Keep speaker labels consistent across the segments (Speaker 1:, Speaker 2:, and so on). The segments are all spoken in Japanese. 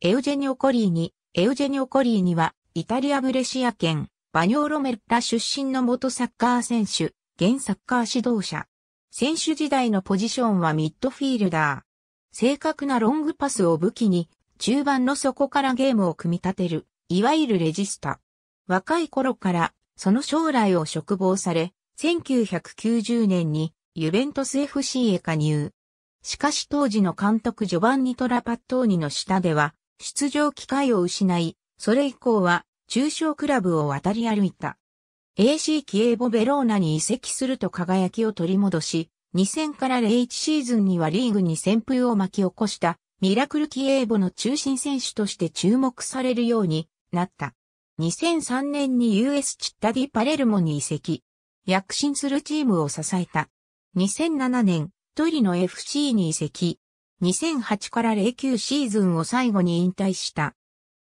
Speaker 1: エウジェニオ・コリーニ、エウジェニオ・コリーニは、イタリア・ブレシア県、バニョーロメッラ出身の元サッカー選手、現サッカー指導者。選手時代のポジションはミッドフィールダー。正確なロングパスを武器に、中盤の底からゲームを組み立てる、いわゆるレジスタ。若い頃から、その将来を嘱望され、1990年に、ユベントス FC へ加入。しかし当時の監督ジョバンニ・トラパットーニの下では、出場機会を失い、それ以降は中小クラブを渡り歩いた。AC キエーボベローナに移籍すると輝きを取り戻し、2000から01シーズンにはリーグに旋風を巻き起こしたミラクルキエーボの中心選手として注目されるようになった。2003年に US チッタディパレルモに移籍。躍進するチームを支えた。2007年、トリノ FC に移籍。2008から09シーズンを最後に引退した。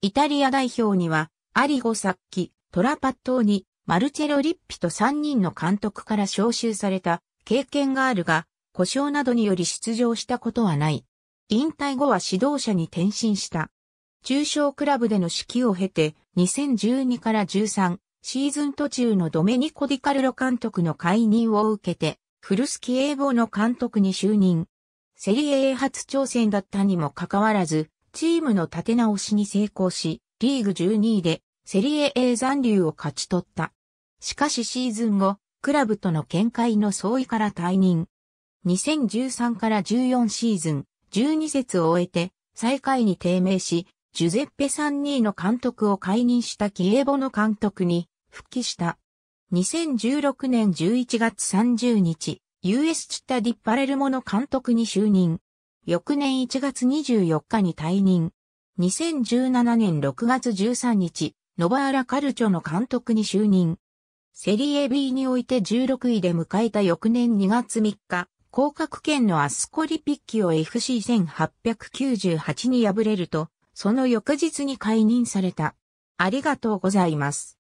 Speaker 1: イタリア代表には、アリゴ・サッキ、トラパットーニ、マルチェロ・リッピと3人の監督から招集された経験があるが、故障などにより出場したことはない。引退後は指導者に転身した。中小クラブでの指揮を経て、2012から13シーズン途中のドメニコ・ディカルロ監督の解任を受けて、フルスキエーボの監督に就任。セリエ A 初挑戦だったにもかかわらず、チームの立て直しに成功し、リーグ12位でセリエ A 残留を勝ち取った。しかしシーズン後、クラブとの見解の相違から退任。2013から14シーズン、12節を終えて、最下位に低迷し、ジュゼッペ・サンニーの監督を解任したキエボの監督に復帰した。2016年11月30日、US チッタディ・ッパレルモの監督に就任。翌年1月24日に退任。2017年6月13日、ノバーラ・カルチョの監督に就任。セリエ B において16位で迎えた翌年2月3日、降格圏のアスコリピッキを FC1898 に敗れると、その翌日に解任された。ありがとうございます。